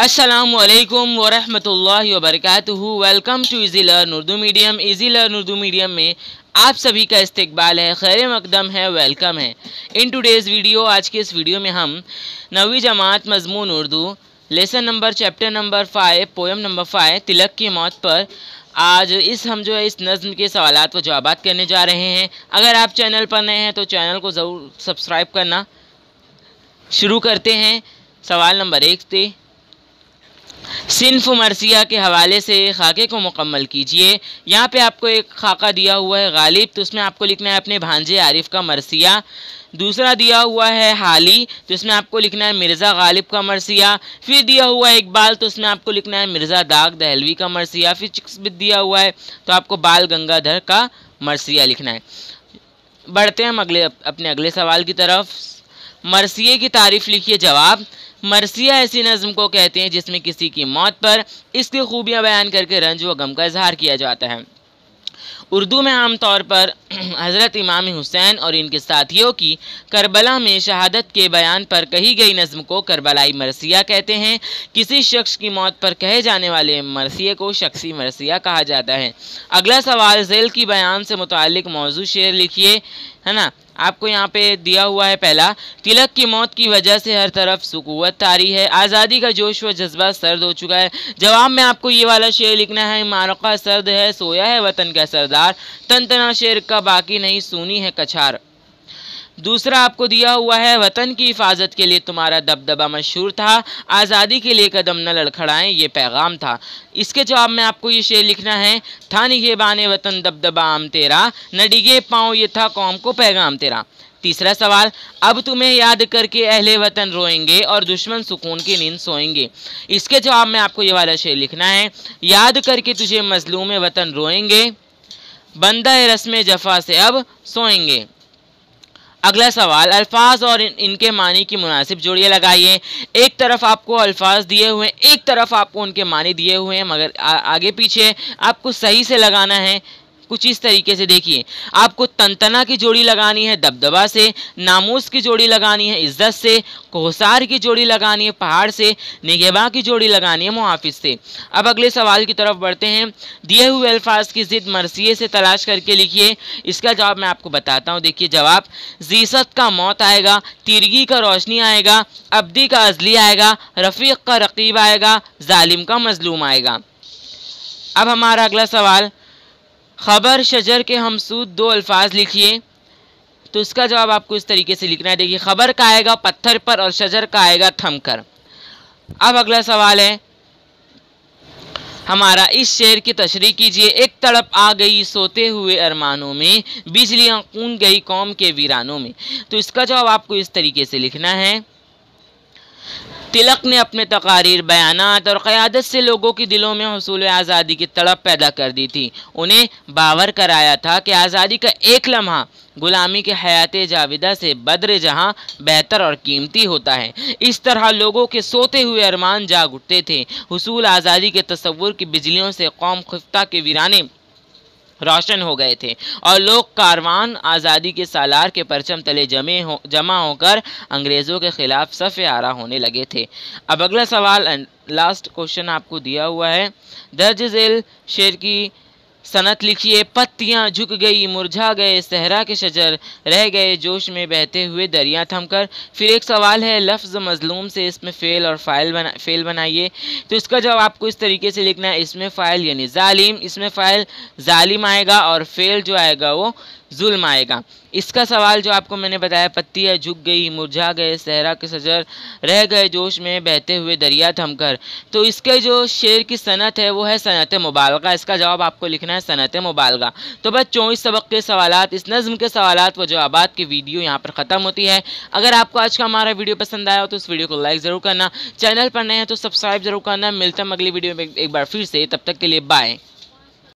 असलकम वरहमल वर्क welcome to easy learn Urdu medium easy learn Urdu medium में आप सभी का इस्तबाल है खैर मकदम है वेलकम है इन टूडेज़ वीडियो आज के इस वीडियो में हम नवी जमात मजमून Urdu lesson number chapter number five poem number five Tilak की मौत पर आज इस हम जो है इस नज़म के सवाल व जवाब करने जा रहे हैं अगर आप चैनल पर नए हैं तो चैनल को ज़रूर सब्सक्राइब करना शुरू करते हैं सवाल नंबर एक से सिनफ मरसिया के हवाले से खाके को मुकम्मल कीजिए यहाँ पे आपको एक खाका दिया हुआ है गालिब तो उसमें आपको लिखना है अपने भांजे आरिफ का मरसिया दूसरा दिया हुआ है हाली तो उसमें आपको लिखना है मिर्ज़ा गालिब का मरसिया फिर दिया हुआ है इकबाल तो उसमें आपको लिखना है मिर्ज़ा दाग दहलवी का मरसिया फिर चिक्स दिया हुआ है तो आपको बाल गंगाधर का मरसिया लिखना है बढ़ते हैं हम अगले अपने अगले सवाल की तरफ मरसिए की तारीफ़ लिखिए जवाब मरसिया ऐसी नज़म को कहते हैं जिसमें किसी की मौत पर इसकी खूबियाँ बयान करके रंज व गम का इजहार किया जाता है उर्दू में आमतौर पर हज़रत इमाम हुसैन और इनके साथियों की करबला में शहादत के बयान पर कही गई नज़म को करबलाई मरसिया कहते हैं किसी शख्स की मौत पर कहे जाने वाले मरसिए को शख्सी मरसिया कहा जाता है अगला सवाल जेल की बयान से मुतल मौजू शेर लिखिए है ना आपको यहाँ पे दिया हुआ है पहला तिलक की मौत की वजह से हर तरफ सुकूत तारी है आज़ादी का जोश व जज्बा सर्द हो चुका है जवाब में आपको ये वाला शेर लिखना है मारका सर्द है सोया है वतन का सरदार यार तन तना शेर का बाकी नहीं सुनी है कछार दूसरा आपको दिया हुआ है वतन की हिफाजत के लिए तुम्हारा दबदबा मशहूर था आज़ादी के लिए कदम न लड़खड़ाएं ये पैगाम था इसके जवाब में आपको ये शेर लिखना है था निगे बाने वतन दबदबा आम तेरा न डिगे पाँव ये था कौम को पैगाम तेरा तीसरा सवाल अब तुम्हें याद करके अहले वतन रोएंगे और दुश्मन सुकून की नींद सोएंगे इसके जवाब में आपको ये वाला शेर लिखना है याद करके तुझे मजलूम वतन रोएंगे बंदा है रस्म जफा से अब सोएंगे अगला सवाल अल्फाज और इन, इनके मानी की मुनासिब जोड़ियाँ लगाइए एक तरफ आपको अल्फाज दिए हुए हैं एक तरफ आपको उनके मानी दिए हुए हैं मगर आ, आगे पीछे आपको सही से लगाना है कुछ इस तरीके से देखिए आपको तनतना की जोड़ी लगानी है दबदबा से नामोस की जोड़ी लगानी है इज्जत से कोहसार की जोड़ी लगानी है पहाड़ से निगेबा की जोड़ी लगानी है मुहाफिज से अब अगले सवाल की तरफ बढ़ते हैं दिए हुए अल्फाज की ज़िद मरसिए से तलाश करके लिखिए इसका जवाब मैं आपको बताता हूँ देखिए जवाब जीसत का मौत आएगा तिरगी का रोशनी आएगा अब्दी का अजली आएगा रफ़ीक का रकीब आएगा जालिम का मजलूम आएगा अब हमारा अगला सवाल ख़बर शजर के हमसूद दो अल्फाज लिखिए तो उसका जवाब आपको इस तरीके से लिखना है देखिए ख़बर का आएगा पत्थर पर और शजर का आएगा थमकर अब अगला सवाल है हमारा इस शेर की तशरी कीजिए एक तड़प आ गई सोते हुए अरमानों में बिजलियाँ कून गई कौम के वीरानों में तो इसका जवाब आपको इस तरीके से लिखना है तिलक ने अपने तकारीर बयान और क़्यादत से लोगों के दिलों में हसूल आज़ादी की तड़प पैदा कर दी थी उन्हें बावर कराया था कि आज़ादी का एक लम्हा गुलामी के हयात जाविदा से बद्र जहाँ बेहतर और कीमती होता है इस तरह लोगों के सोते हुए अरमान जाग उठते थे हसूल आज़ादी के तस्वुर की बिजलियों से कौम खुफ्ता के वीराने रोशन हो गए थे और लोग कारवान आज़ादी के सालार के परचम तले जमे हो जमा होकर अंग्रेज़ों के ख़िलाफ़ सफ़ आरा होने लगे थे अब अगला सवाल लास्ट क्वेश्चन आपको दिया हुआ है दर्ज झेल शेर की सनत लिखिए पत्तियाँ झुक गई मुरझा गए सहरा के शजर रह गए जोश में बहते हुए दरिया थमकर फिर एक सवाल है लफ्ज़ मजलूम से इसमें फ़ेल और फ़ाइल बना फ़ेल बनाइए तो इसका जवाब आपको इस तरीके से लिखना है इसमें फ़ाइल यानी ज़ालिम इसमें फ़ाइल ज़ालिम आएगा और फ़ेल जो आएगा वो जुल्म आएगा इसका सवाल जो आपको मैंने बताया पत्तियाँ झुक गई मुरझा गए सहरा के सजर रह गए जोश में बहते हुए दरिया थमकर तो इसके जो शेर की सनत है वो है सनत मुबालगा इसका जवाब आपको लिखना है सनत मुबालगा तो बस चौबीस सबक के सवाल इस नज़म के सवाल व जवाब की वीडियो यहाँ पर ख़त्म होती है अगर आपको आज का हमारा वीडियो पसंद आया हो तो उस वीडियो को लाइक ज़रूर करना चैनल पर नए हैं तो सब्सक्राइब ज़रूर करना मिलता हम अगली वीडियो में एक बार फिर से तब तक के लिए बाय